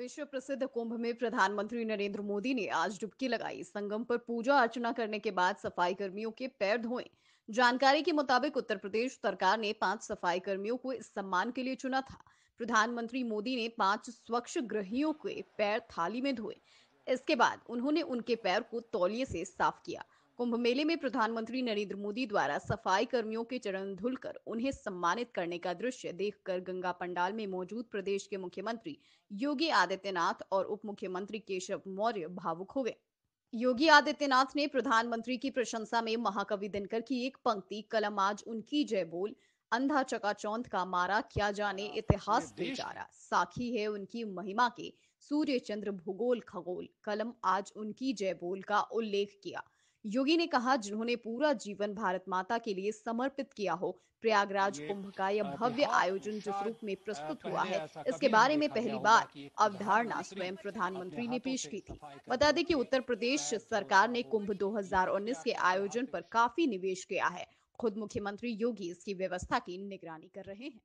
विश्व प्रसिद्ध कुंभ में प्रधानमंत्री नरेंद्र मोदी ने आज डुबकी लगाई संगम पर पूजा अर्चना करने के बाद सफाई कर्मियों के पैर धोए जानकारी के मुताबिक उत्तर प्रदेश सरकार ने पांच सफाई कर्मियों को इस सम्मान के लिए चुना था प्रधानमंत्री मोदी ने पांच स्वच्छ ग्रहियों के पैर थाली में धोए इसके बाद उन्होंने उनके पैर को तौलिए से साफ किया कुंभ मेले में प्रधानमंत्री नरेंद्र मोदी द्वारा सफाई कर्मियों के चरण धुलकर उन्हें सम्मानित करने का दृश्य देखकर गंगा पंडाल में मौजूद प्रदेश के मुख्यमंत्री योगी आदित्यनाथ और उप मुख्यमंत्री केशव मौर्य भावुक हो गए योगी आदित्यनाथ ने प्रधानमंत्री की प्रशंसा में महाकवि दिनकर की एक पंक्ति कलम आज उनकी जय बोल अंधा चकाचौंध का मारा क्या जाने हाँ, इतिहास बेचारा साखी है उनकी महिमा के सूर्य चंद्र भूगोल खगोल कलम आज उनकी जय बोल का उल्लेख किया योगी ने कहा जिन्होंने पूरा जीवन भारत माता के लिए समर्पित किया हो प्रयागराज कुंभ का यह भव्य हाँ, आयोजन जिस रूप में प्रस्तुत हुआ है इसके बारे में पहली बार अवधारणा स्वयं प्रधानमंत्री ने पेश की थी बता दें कि उत्तर प्रदेश सरकार ने कुंभ 2019 के आयोजन पर काफी निवेश किया है खुद मुख्यमंत्री योगी इसकी व्यवस्था की निगरानी कर रहे हैं